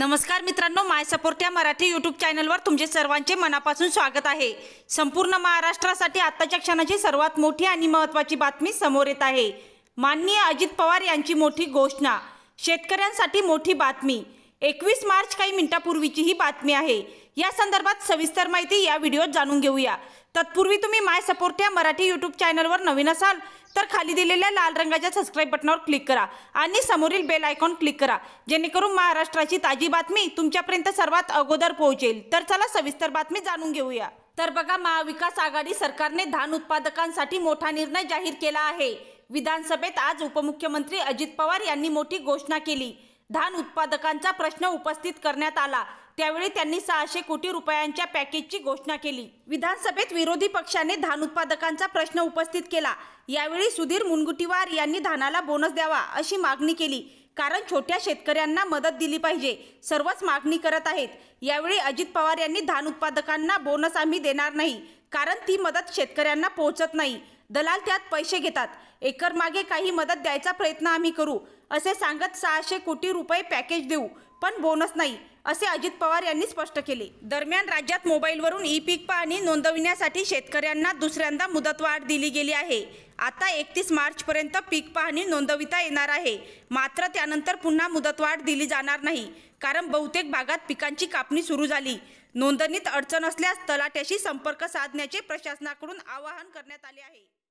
नमस्कार मित्रांनो माय सपोर्ट या मराठी यूट्यूब चॅनलवर तुमचे सर्वांचे मनापासून स्वागत आहे संपूर्ण महाराष्ट्रासाठी आत्ताच्या क्षणाची सर्वात मोठी आणि महत्त्वाची बातमी समोर येत आहे माननीय अजित पवार यांची मोठी घोषणा शेतकऱ्यांसाठी मोठी बातमी एकवीस मार्च काही मिनिटापूर्वीची ही बातमी आहे या संदर्भात सविस्तर माहिती या व्हिडिओत जाणून घेऊया तत्पूर्वी तुम्ही माय सपोर्ट या मराठी यूट्यूब चॅनलवर नवीन असाल तर खाली दिलेल्या लाल रंगाच्या सबस्क्राईब बटनावर क्लिक करा आणि समोरील बेल आयकॉन क्लिक करा जेणेकरून महाराष्ट्राची ताजी बातमी तुमच्यापर्यंत सर्वात अगोदर पोहोचेल तर चला सविस्तर बातमी जाणून घेऊया तर बघा महाविकास आघाडी सरकारने धान उत्पादकांसाठी मोठा निर्णय जाहीर केला आहे विधानसभेत आज उपमुख्यमंत्री अजित पवार यांनी मोठी घोषणा केली धान उत्पादकांचा प्रश्न उपस्थित करण्यात आला त्यावेळी त्यांनी सहाशे कोटी रुपयांच्या पॅकेजची घोषणा केली विधानसभेत विरोधी पक्षाने धान उत्पादकांचा प्रश्न उपस्थित केला यावेळी सुधीर मुनगुटीवार यांनी धानाला बोनस द्यावा अशी मागणी केली कारण छोट्या शेतकऱ्यांना मदत दिली पाहिजे सर्वच मागणी करत आहेत यावेळी अजित पवार यांनी धान उत्पादकांना बोनस आम्ही देणार नाही कारण ती मदत शेतकऱ्यांना पोहोचत नाही दलाल त्यात पैसे घेतात एकर मागे काही मदत द्यायचा प्रयत्न आम्ही करू असे सांगत सहाशे कोटी रुपये पॅकेज देऊ पण बोनस नाही असे अजित पवार यांनी स्पष्ट केले दरम्यान राज्यात मोबाईलवरून ई पीक पाहणी नोंदविण्यासाठी शेतकऱ्यांना दुसऱ्यांदा मुदतवाढ दिली गेली आहे आता एकतीस मार्चपर्यंत पीक पाहणी नोंदविता येणार आहे मात्र त्यानंतर पुन्हा मुदतवाढ दिली जाणार नाही कारण बहुतेक भागात पिकांची कापणी सुरू झाली नोंदणीत अडचण असल्यास तलाट्याशी संपर्क साधण्याचे प्रशासनाकडून आवाहन करण्यात आले आहे